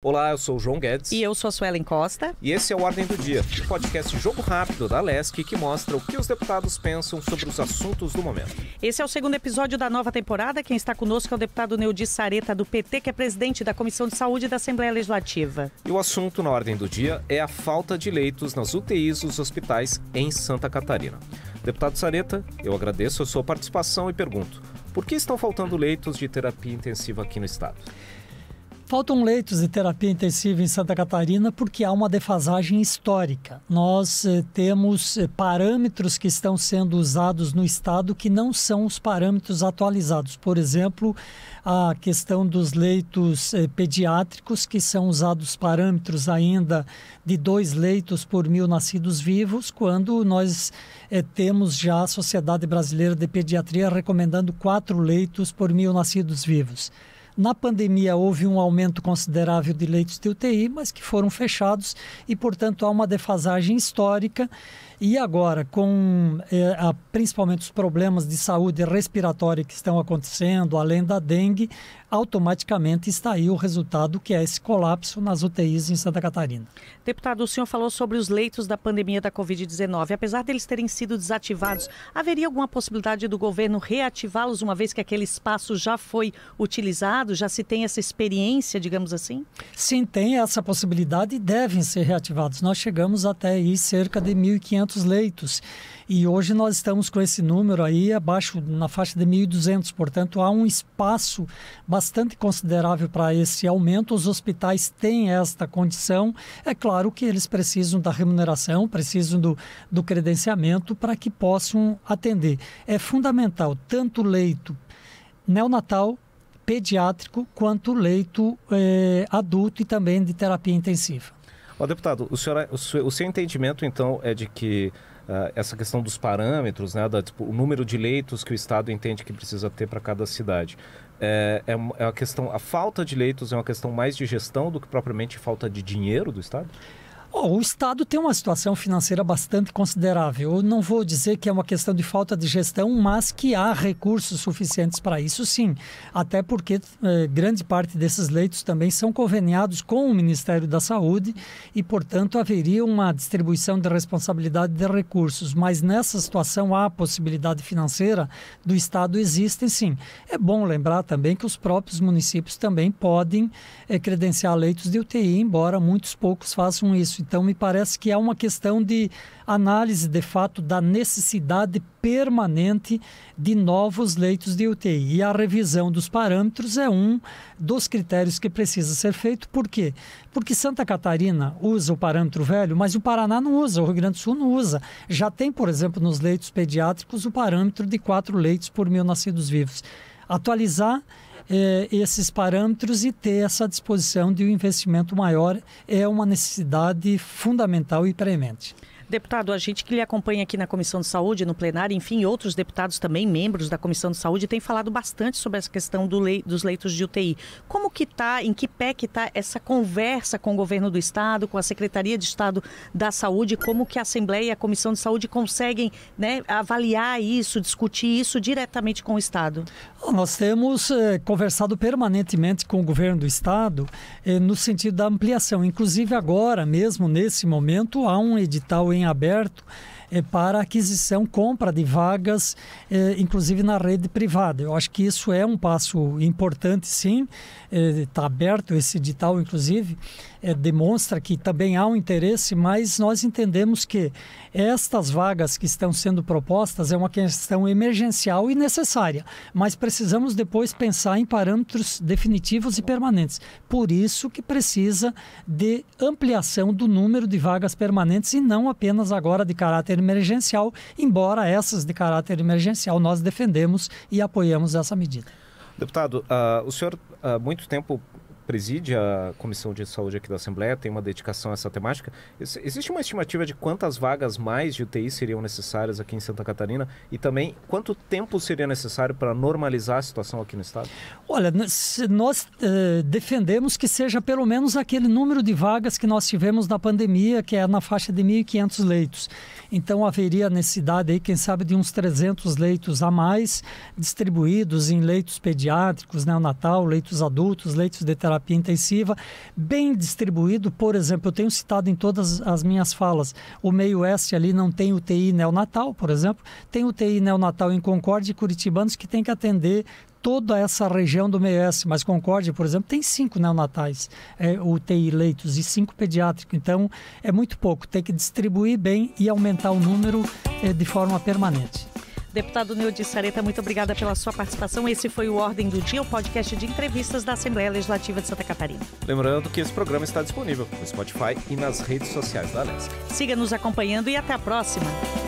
Olá, eu sou o João Guedes. E eu sou a Suelen Costa. E esse é o Ordem do Dia, o podcast Jogo Rápido da LESC que mostra o que os deputados pensam sobre os assuntos do momento. Esse é o segundo episódio da nova temporada. Quem está conosco é o deputado Neudi Sareta, do PT, que é presidente da Comissão de Saúde da Assembleia Legislativa. E o assunto na Ordem do Dia é a falta de leitos nas UTIs dos hospitais em Santa Catarina. Deputado Sareta, eu agradeço a sua participação e pergunto: por que estão faltando leitos de terapia intensiva aqui no estado? Faltam leitos de terapia intensiva em Santa Catarina porque há uma defasagem histórica. Nós eh, temos eh, parâmetros que estão sendo usados no Estado que não são os parâmetros atualizados. Por exemplo, a questão dos leitos eh, pediátricos, que são usados parâmetros ainda de dois leitos por mil nascidos vivos, quando nós eh, temos já a Sociedade Brasileira de Pediatria recomendando quatro leitos por mil nascidos vivos. Na pandemia houve um aumento considerável de leitos de UTI, mas que foram fechados e, portanto, há uma defasagem histórica. E agora, com eh, a, principalmente os problemas de saúde respiratória que estão acontecendo, além da dengue, automaticamente está aí o resultado que é esse colapso nas UTIs em Santa Catarina. Deputado, o senhor falou sobre os leitos da pandemia da Covid-19. Apesar deles terem sido desativados, haveria alguma possibilidade do governo reativá-los uma vez que aquele espaço já foi utilizado? Já se tem essa experiência, digamos assim? Sim, tem essa possibilidade e devem ser reativados. Nós chegamos até aí cerca de 1.500 leitos e hoje nós estamos com esse número aí abaixo, na faixa de 1.200. Portanto, há um espaço bastante bastante considerável para esse aumento. Os hospitais têm esta condição. É claro que eles precisam da remuneração, precisam do, do credenciamento para que possam atender. É fundamental tanto leito neonatal pediátrico quanto leito eh, adulto e também de terapia intensiva. Ó, deputado, o, senhor, é, o, seu, o seu entendimento, então, é de que ah, essa questão dos parâmetros, né, da, tipo, o número de leitos que o Estado entende que precisa ter para cada cidade. É, é, é, uma questão, a falta de leitos é uma questão mais de gestão do que propriamente falta de dinheiro do Estado? Oh, o Estado tem uma situação financeira bastante considerável. Eu não vou dizer que é uma questão de falta de gestão, mas que há recursos suficientes para isso, sim. Até porque eh, grande parte desses leitos também são conveniados com o Ministério da Saúde e, portanto, haveria uma distribuição de responsabilidade de recursos. Mas nessa situação há possibilidade financeira do Estado, existem sim. É bom lembrar também que os próprios municípios também podem eh, credenciar leitos de UTI, embora muitos poucos façam isso isso. Então, me parece que é uma questão de análise, de fato, da necessidade permanente de novos leitos de UTI. E a revisão dos parâmetros é um dos critérios que precisa ser feito. Por quê? Porque Santa Catarina usa o parâmetro velho, mas o Paraná não usa, o Rio Grande do Sul não usa. Já tem, por exemplo, nos leitos pediátricos o parâmetro de quatro leitos por mil nascidos vivos. Atualizar eh, esses parâmetros e ter essa disposição de um investimento maior é uma necessidade fundamental e premente. Deputado, a gente que lhe acompanha aqui na Comissão de Saúde, no plenário, enfim, outros deputados também, membros da Comissão de Saúde, têm falado bastante sobre essa questão do lei, dos leitos de UTI. Como que está, em que pé que está essa conversa com o governo do Estado, com a Secretaria de Estado da Saúde, como que a Assembleia e a Comissão de Saúde conseguem né, avaliar isso, discutir isso diretamente com o Estado? Nós temos eh, conversado permanentemente com o governo do Estado eh, no sentido da ampliação. Inclusive agora mesmo, nesse momento, há um edital em em aberto eh, para aquisição, compra de vagas, eh, inclusive na rede privada. Eu acho que isso é um passo importante, sim. Está eh, aberto esse edital, inclusive, demonstra que também há um interesse, mas nós entendemos que estas vagas que estão sendo propostas é uma questão emergencial e necessária, mas precisamos depois pensar em parâmetros definitivos e permanentes. Por isso que precisa de ampliação do número de vagas permanentes e não apenas agora de caráter caráter emergencial, embora essas de caráter emergencial nós defendemos e apoiamos essa medida. Deputado, uh, o senhor há ah, muito tempo preside a Comissão de Saúde aqui da Assembleia, tem uma dedicação a essa temática. Existe uma estimativa de quantas vagas mais de UTI seriam necessárias aqui em Santa Catarina e também quanto tempo seria necessário para normalizar a situação aqui no Estado? Olha, nós eh, defendemos que seja pelo menos aquele número de vagas que nós tivemos na pandemia, que é na faixa de 1.500 leitos. Então haveria necessidade aí, quem sabe, de uns 300 leitos a mais distribuídos em leitos pediátricos, neonatal, né, leitos adultos, leitos de terapia terapia intensiva, bem distribuído. Por exemplo, eu tenho citado em todas as minhas falas, o meio oeste ali não tem UTI neonatal, por exemplo, tem UTI neonatal em Concórdia e Curitibanos que tem que atender toda essa região do meio oeste. mas Concórdia, por exemplo, tem cinco neonatais é, UTI leitos e cinco pediátricos. Então, é muito pouco. Tem que distribuir bem e aumentar o número é, de forma permanente. Deputado Nildo Sareta, muito obrigada pela sua participação. Esse foi o Ordem do Dia, o podcast de entrevistas da Assembleia Legislativa de Santa Catarina. Lembrando que esse programa está disponível no Spotify e nas redes sociais da Alesc. Siga nos acompanhando e até a próxima.